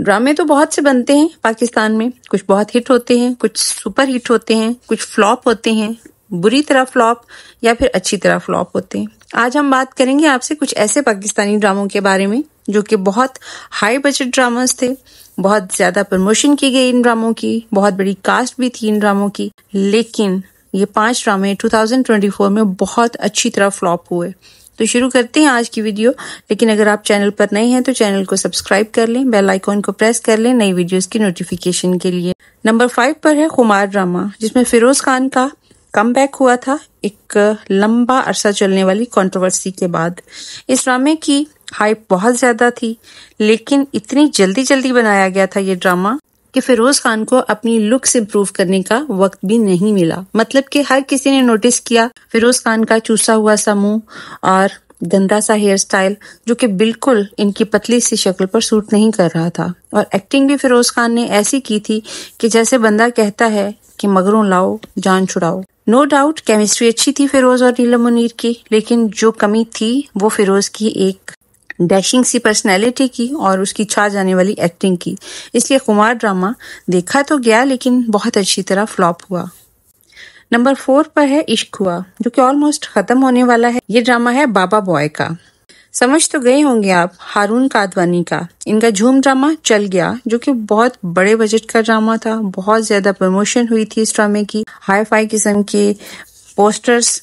ड्रामे तो बहुत से बनते हैं पाकिस्तान में कुछ बहुत हिट होते हैं कुछ सुपर हिट होते हैं कुछ फ्लॉप होते हैं बुरी तरह फ्लॉप या फिर अच्छी तरह फ्लॉप होते हैं आज हम बात करेंगे आपसे कुछ ऐसे पाकिस्तानी ड्रामों के बारे में जो कि बहुत हाई बजट ड्रामास थे बहुत ज्यादा प्रमोशन की गई इन ड्रामों की बहुत बड़ी कास्ट भी थी इन ड्रामों की लेकिन ये पांच ड्रामे 2024 में बहुत अच्छी तरह फ्लॉप हुए तो शुरू करते हैं आज की वीडियो लेकिन अगर आप चैनल पर नए हैं तो चैनल को सब्सक्राइब कर लें बेल आइकॉन को प्रेस कर लें नई वीडियोस की नोटिफिकेशन के लिए नंबर फाइव पर है कुमार ड्रामा जिसमें फिरोज खान का कम बैक हुआ था एक लंबा अरसा चलने वाली कॉन्ट्रोवर्सी के बाद इस ड्रामे की हाइप बहुत ज़्यादा थी लेकिन इतनी जल्दी जल्दी बनाया गया था ये ड्रामा कि फिरोज खान को अपनी लुक्स इम्प्रूव करने का वक्त भी नहीं मिला मतलब कि हर किसी ने नोटिस किया फिरोज खान का चूसा हुआ सा मुंह और गंदा सा हेयर स्टाइल जो कि बिल्कुल इनकी पतली सी शक्ल पर सूट नहीं कर रहा था और एक्टिंग भी फिरोज खान ने ऐसी की थी कि जैसे बंदा कहता है कि मगरों लाओ जान छुड़ाओ नो डाउट केमिस्ट्री अच्छी थी फिरोज और नीलम मुनीर की लेकिन जो कमी थी वो फिरोज की एक डैशिंग सी पर्सनैलिटी की और उसकी छा जाने वाली एक्टिंग की इसलिए कुमार ड्रामा देखा तो गया लेकिन बहुत अच्छी तरह फ्लॉप हुआ नंबर फोर पर है इश्क हुआ जो कि ऑलमोस्ट खत्म होने वाला है ये ड्रामा है बाबा बॉय का समझ तो गए होंगे आप हारून कादवानी का इनका झूम ड्रामा चल गया जो कि बहुत बड़े बजट का ड्रामा था बहुत ज्यादा प्रमोशन हुई थी इस ड्रामे की हाई फाई किस्म के पोस्टर्स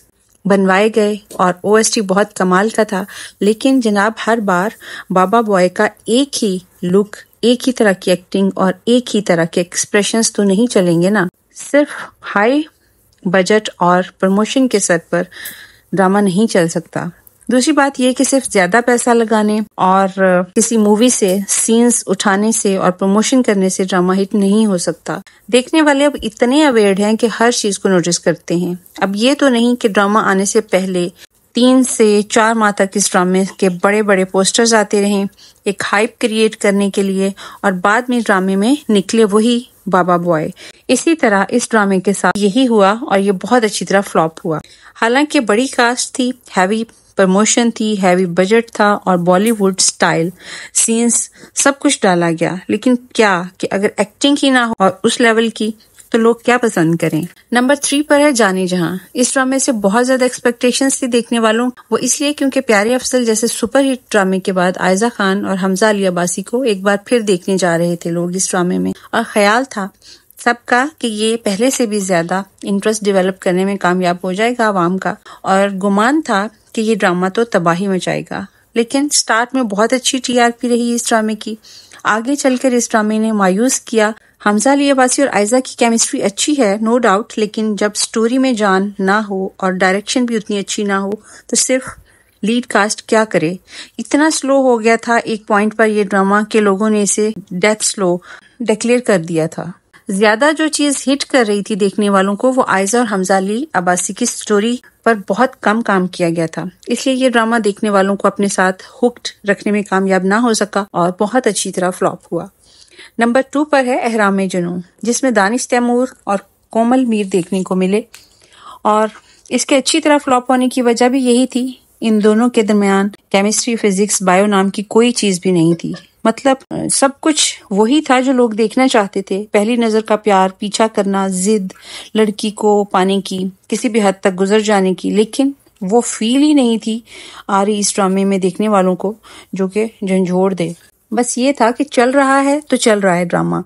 बनवाए गए और ओएसटी बहुत कमाल का था लेकिन जनाब हर बार बाबा बॉय का एक ही लुक एक ही तरह की एक्टिंग और एक ही तरह के एक्सप्रेशन तो नहीं चलेंगे ना सिर्फ हाई बजट और प्रमोशन के सर पर ड्रामा नहीं चल सकता दूसरी बात यह कि सिर्फ ज्यादा पैसा लगाने और किसी मूवी से सीन्स उठाने से और प्रमोशन करने से ड्रामा हिट नहीं हो सकता देखने वाले अब इतने अवेयर हैं कि हर चीज को नोटिस करते हैं अब ये तो नहीं कि ड्रामा आने से पहले तीन से चार माह तक इस ड्रामे के बड़े बड़े पोस्टर्स आते रहे एक हाइप क्रिएट करने के लिए और बाद में ड्रामे में निकले वही बाबा बॉय इसी तरह इस ड्रामे के साथ यही हुआ और ये बहुत अच्छी तरह फ्लॉप हुआ हालांकि बड़ी कास्ट थी हैवी प्रमोशन थी हैवी बजट था और बॉलीवुड स्टाइल सीन्स सब कुछ डाला गया लेकिन क्या कि अगर एक्टिंग ही ना हो और उस लेवल की तो लोग क्या पसंद करें नंबर थ्री पर है जाने जहां इस ड्रामे से बहुत ज्यादा एक्सपेक्टेशन थी देखने वालों वो इसलिए क्योंकि प्यारे अफसल जैसे सुपरहिट ड्रामे के बाद आयजा खान और हमजा अली अबासी को एक बार फिर देखने जा रहे थे लोग इस ड्रामे में और ख्याल था सबका कि ये पहले से भी ज्यादा इंटरेस्ट डेवलप करने में कामयाब हो जाएगा आवाम का और गुमान था कि ये ड्रामा तो तबाही मचाएगा लेकिन स्टार्ट में बहुत अच्छी टीआरपी रही इस ड्रामे की आगे चलकर इस ड्रामे ने मायूस किया हमजा लियाबासी और आयजा की केमिस्ट्री अच्छी है नो डाउट लेकिन जब स्टोरी में जान ना हो और डायरेक्शन भी उतनी अच्छी ना हो तो सिर्फ लीड कास्ट क्या करे इतना स्लो हो गया था एक पॉइंट पर यह ड्रामा के लोगों ने इसे डेथ स्लो डिक्लेयर कर दिया था ज्यादा जो चीज हिट कर रही थी देखने वालों को वो आयजा और हमजा अली अबासी की स्टोरी पर बहुत कम काम किया गया था इसलिए ये ड्रामा देखने वालों को अपने साथ हुक्ड रखने में कामयाब ना हो सका और बहुत अच्छी तरह फ्लॉप हुआ नंबर टू पर है एहराम जुनून जिसमें दानिश तैमूर और कोमल मीर देखने को मिले और इसके अच्छी तरह फ्लॉप होने की वजह भी यही थी इन दोनों के दरमियान केमिस्ट्री फिजिक्स बायो नाम की कोई चीज भी नहीं थी मतलब सब कुछ वही था जो लोग देखना चाहते थे पहली नजर का प्यार पीछा करना जिद लड़की को पाने की किसी भी हद तक गुजर जाने की लेकिन वो फील ही नहीं थी आ रही इस ड्रामे में देखने वालों को जो कि झंझोड़ दे बस ये था कि चल रहा है तो चल रहा है ड्रामा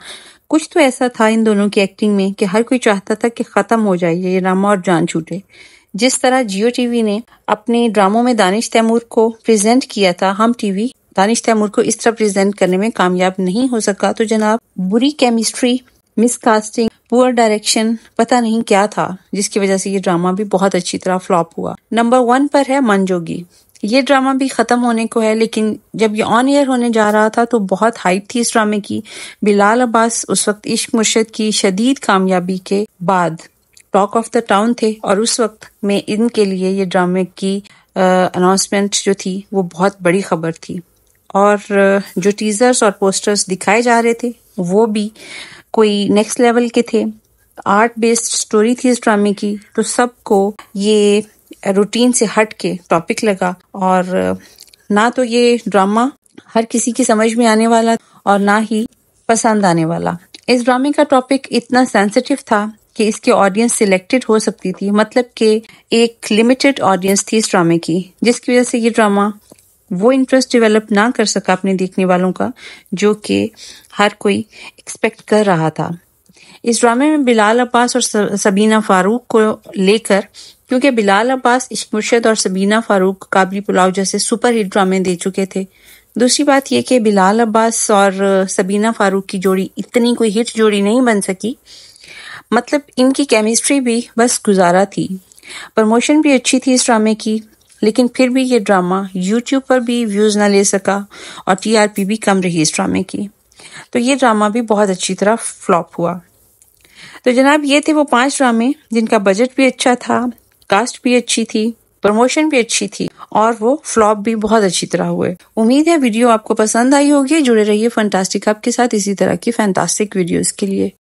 कुछ तो ऐसा था इन दोनों की एक्टिंग में कि हर कोई चाहता था कि खत्म हो जाए ये ड्रामा और जान छूटे जिस तरह जियो टीवी ने अपने ड्रामों में दानिश तैमूर को प्रेजेंट किया था हम टीवी दानिश तैमूर को इस तरह प्रेजेंट करने में कामयाब नहीं हो सका तो जनाब बुरी केमिस्ट्री मिसकास्टिंग पुअर डायरेक्शन पता नहीं क्या था जिसकी वजह से ये ड्रामा भी बहुत अच्छी तरह फ्लॉप हुआ नंबर वन पर है मनजोगी ये ड्रामा भी खत्म होने को है लेकिन जब ये ऑन एयर होने जा रहा था तो बहुत हाइप थी इस ड्रामे की बिलाल अब्बास उस वक्त इश्क मुर्शद की शदीद कामयाबी के बाद टॉक ऑफ द टाउन थे और उस वक्त में इनके लिए ये ड्रामे की अनाउंसमेंट जो थी वो बहुत बड़ी खबर थी और जो टीजर्स और पोस्टर्स दिखाए जा रहे थे वो भी कोई नेक्स्ट लेवल के थे आर्ट बेस्ड स्टोरी थी इस ड्रामे की तो सबको ये रूटीन से हट के टॉपिक लगा और ना तो ये ड्रामा हर किसी की समझ में आने वाला और ना ही पसंद आने वाला इस ड्रामे का टॉपिक इतना सेंसिटिव था कि इसकी ऑडियंस सिलेक्टेड हो सकती थी मतलब कि एक लिमिटेड ऑडियंस थी इस ड्रामे की जिसकी वजह से ये ड्रामा वो इंटरेस्ट डेवलप ना कर सका अपने देखने वालों का जो कि हर कोई एक्सपेक्ट कर रहा था इस ड्रामे में बिलाल अब्बास और सबीना फारूक को लेकर क्योंकि बिलाल अब्बास इश्क मुर्शद और सबीना फारूक काबली पुलाव जैसे सुपर हिट ड्रामे दे चुके थे दूसरी बात यह कि बिलाल अब्बास और सबीना फारूक की जोड़ी इतनी कोई हिट जोड़ी नहीं बन सकी मतलब इनकी केमिस्ट्री भी बस गुजारा थी प्रमोशन भी अच्छी थी इस ड्रामे की लेकिन फिर भी ये ड्रामा यूट्यूब पर भी व्यूज़ ना ले सका और टीआरपी भी कम रही इस ड्रामे की तो ये ड्रामा भी बहुत अच्छी तरह फ्लॉप हुआ तो जनाब ये थे वो पांच ड्रामे जिनका बजट भी अच्छा था कास्ट भी अच्छी थी प्रमोशन भी अच्छी थी और वो फ्लॉप भी बहुत अच्छी तरह हुए उम्मीद है वीडियो आपको पसंद आई होगी जुड़े रहिए फंटास्टिक आपके साथ इसी तरह की फैंटास्टिक वीडियोस के लिए